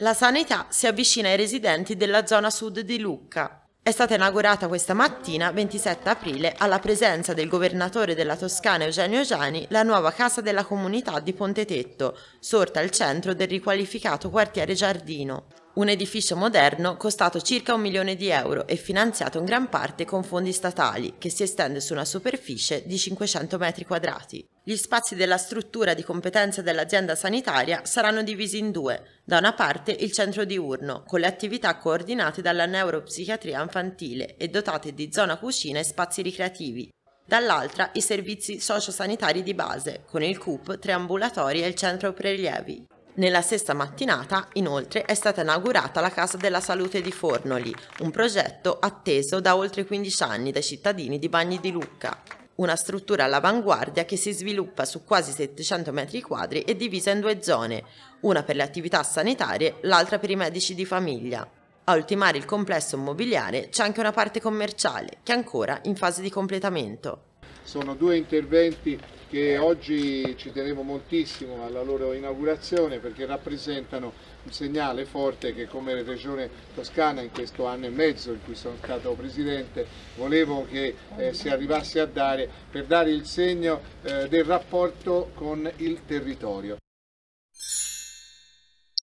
La sanità si avvicina ai residenti della zona sud di Lucca. È stata inaugurata questa mattina, 27 aprile, alla presenza del governatore della Toscana Eugenio Giani, la nuova Casa della Comunità di Ponte Tetto, sorta al centro del riqualificato quartiere Giardino. Un edificio moderno costato circa un milione di euro e finanziato in gran parte con fondi statali, che si estende su una superficie di 500 metri quadrati. Gli spazi della struttura di competenza dell'azienda sanitaria saranno divisi in due. Da una parte il centro diurno, con le attività coordinate dalla neuropsichiatria infantile e dotate di zona cucina e spazi ricreativi. Dall'altra i servizi sociosanitari di base, con il CUP, tre ambulatori e il centro prelievi. Nella stessa mattinata, inoltre, è stata inaugurata la Casa della Salute di Fornoli, un progetto atteso da oltre 15 anni dai cittadini di Bagni di Lucca una struttura all'avanguardia che si sviluppa su quasi 700 metri quadri e divisa in due zone, una per le attività sanitarie, l'altra per i medici di famiglia. A ultimare il complesso immobiliare c'è anche una parte commerciale, che è ancora in fase di completamento sono due interventi che oggi ci tenevo moltissimo alla loro inaugurazione perché rappresentano un segnale forte che come Regione Toscana in questo anno e mezzo in cui sono stato Presidente volevo che eh, si arrivasse a dare per dare il segno eh, del rapporto con il territorio.